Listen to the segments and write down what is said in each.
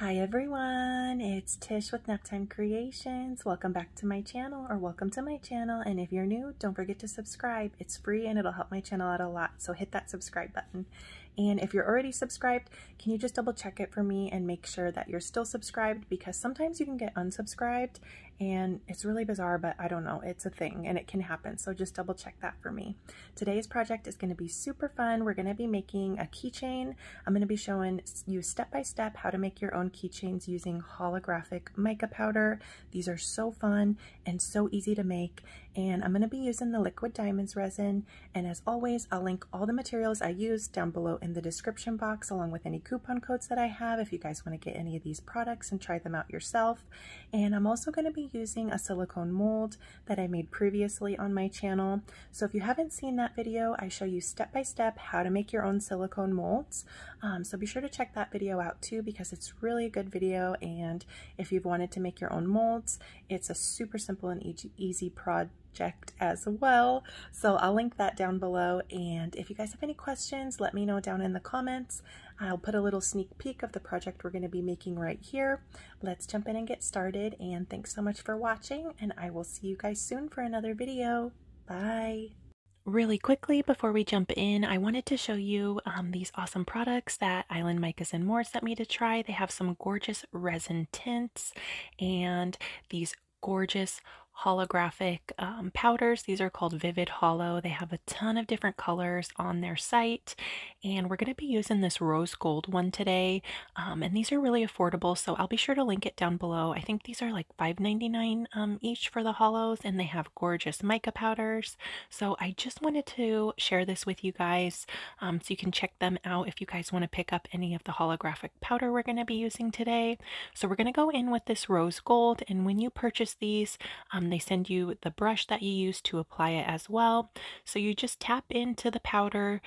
Hi everyone, it's Tish with Naptime Creations. Welcome back to my channel or welcome to my channel. And if you're new, don't forget to subscribe. It's free and it'll help my channel out a lot. So hit that subscribe button. And if you're already subscribed, can you just double check it for me and make sure that you're still subscribed because sometimes you can get unsubscribed and it's really bizarre, but I don't know, it's a thing and it can happen. So just double check that for me. Today's project is gonna be super fun. We're gonna be making a keychain. I'm gonna be showing you step-by-step how to make your own keychains using holographic mica powder. These are so fun and so easy to make. And I'm gonna be using the liquid diamonds resin. And as always, I'll link all the materials I use down below in the description box along with any coupon codes that I have if you guys wanna get any of these products and try them out yourself. And I'm also gonna be using a silicone mold that I made previously on my channel. So if you haven't seen that video, I show you step by step how to make your own silicone molds. Um, so be sure to check that video out too because it's really a good video and if you've wanted to make your own molds, it's a super simple and easy prod as well. So I'll link that down below. And if you guys have any questions, let me know down in the comments. I'll put a little sneak peek of the project we're going to be making right here. Let's jump in and get started. And thanks so much for watching. And I will see you guys soon for another video. Bye. Really quickly before we jump in, I wanted to show you um, these awesome products that Island Micas and More sent me to try. They have some gorgeous resin tints and these gorgeous holographic um, powders. These are called Vivid Hollow. They have a ton of different colors on their site, and we're going to be using this rose gold one today. Um, and these are really affordable, so I'll be sure to link it down below. I think these are like $5.99 um, each for the hollows, and they have gorgeous mica powders. So I just wanted to share this with you guys um, so you can check them out if you guys want to pick up any of the holographic powder we're going to be using today. So we're going to go in with this rose gold, and when you purchase these, um, um, they send you the brush that you use to apply it as well. So you just tap into the powder,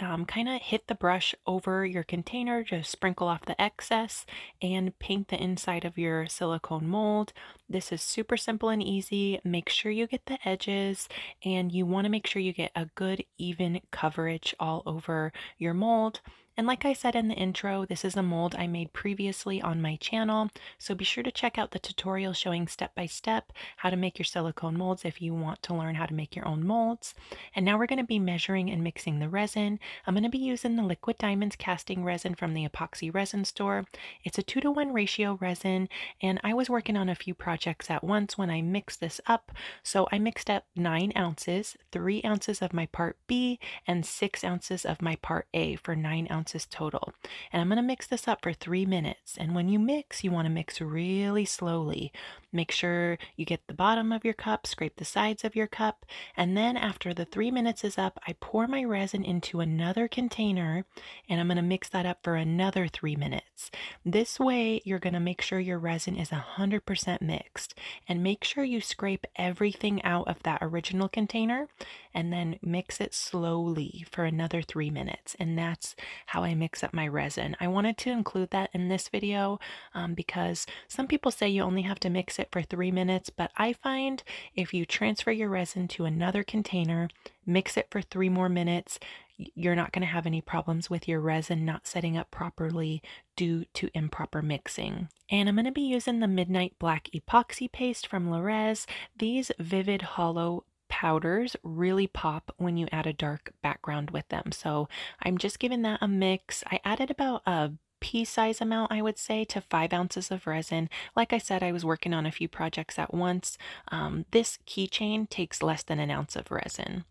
um, kind of hit the brush over your container to sprinkle off the excess and paint the inside of your silicone mold. This is super simple and easy. Make sure you get the edges and you want to make sure you get a good even coverage all over your mold. And like I said in the intro, this is a mold I made previously on my channel, so be sure to check out the tutorial showing step by step how to make your silicone molds if you want to learn how to make your own molds. And now we're going to be measuring and mixing the resin. I'm going to be using the Liquid Diamonds casting resin from the Epoxy Resin Store. It's a 2 to 1 ratio resin, and I was working on a few projects at once when I mixed this up, so I mixed up 9 ounces, 3 ounces of my part B, and 6 ounces of my part A for 9 ounces ounces total. And I'm going to mix this up for three minutes. And when you mix, you want to mix really slowly Make sure you get the bottom of your cup, scrape the sides of your cup, and then after the three minutes is up, I pour my resin into another container and I'm going to mix that up for another three minutes. This way, you're going to make sure your resin is 100% mixed and make sure you scrape everything out of that original container and then mix it slowly for another three minutes. And that's how I mix up my resin. I wanted to include that in this video um, because some people say you only have to mix it it for three minutes, but I find if you transfer your resin to another container, mix it for three more minutes, you're not going to have any problems with your resin not setting up properly due to improper mixing. And I'm going to be using the Midnight Black Epoxy Paste from Larez. These Vivid Hollow powders really pop when you add a dark background with them. So I'm just giving that a mix. I added about a pea size amount, I would say, to five ounces of resin. Like I said, I was working on a few projects at once. Um, this keychain takes less than an ounce of resin.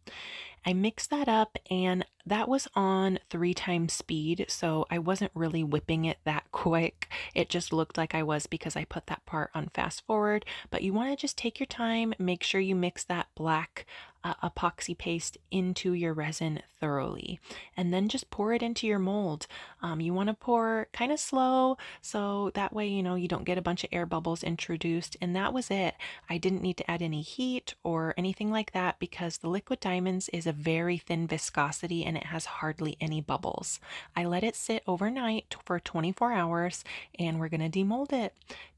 I mixed that up and that was on three times speed, so I wasn't really whipping it that quick. It just looked like I was because I put that part on fast forward, but you want to just take your time, make sure you mix that black uh, epoxy paste into your resin thoroughly and then just pour it into your mold. Um, you want to pour kind of slow so that way you know you don't get a bunch of air bubbles introduced. And that was it. I didn't need to add any heat or anything like that because the liquid diamonds is a very thin viscosity and it has hardly any bubbles. I let it sit overnight for 24 hours and we're going to demold it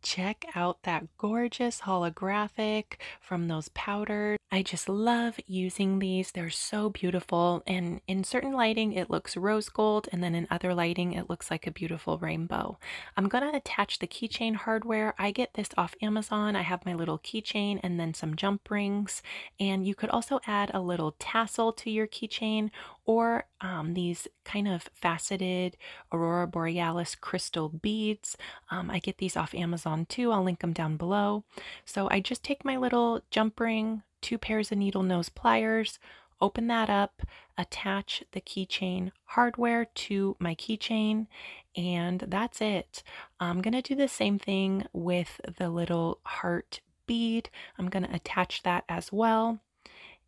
check out that gorgeous holographic from those powders. I just love using these. They're so beautiful. And in certain lighting, it looks rose gold. And then in other lighting, it looks like a beautiful rainbow. I'm going to attach the keychain hardware. I get this off Amazon. I have my little keychain and then some jump rings. And you could also add a little tassel to your keychain or um, these kind of faceted aurora borealis crystal beads. Um, I get these off Amazon on too. I'll link them down below. So I just take my little jump ring, two pairs of needle nose pliers, open that up, attach the keychain hardware to my keychain, and that's it. I'm going to do the same thing with the little heart bead. I'm going to attach that as well.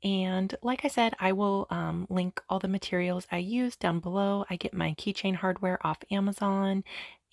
And like I said, I will um, link all the materials I use down below. I get my keychain hardware off Amazon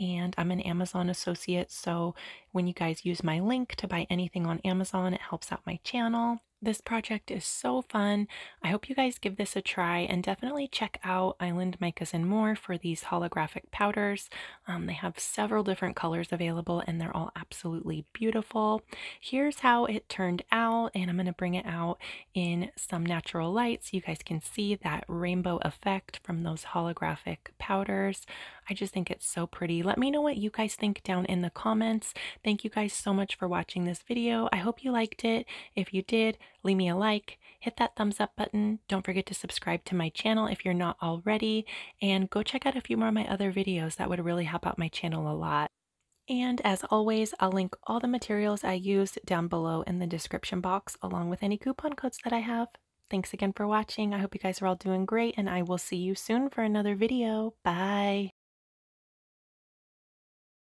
and I'm an Amazon associate. So when you guys use my link to buy anything on Amazon, it helps out my channel. This project is so fun. I hope you guys give this a try and definitely check out Island Micas and More for these holographic powders. Um, they have several different colors available and they're all absolutely beautiful. Here's how it turned out and I'm going to bring it out in some natural light so you guys can see that rainbow effect from those holographic powders. I just think it's so pretty. Let me know what you guys think down in the comments. Thank you guys so much for watching this video. I hope you liked it. If you did, leave me a like, hit that thumbs up button. Don't forget to subscribe to my channel if you're not already, and go check out a few more of my other videos. That would really help out my channel a lot. And as always, I'll link all the materials I used down below in the description box along with any coupon codes that I have. Thanks again for watching. I hope you guys are all doing great and I will see you soon for another video. Bye!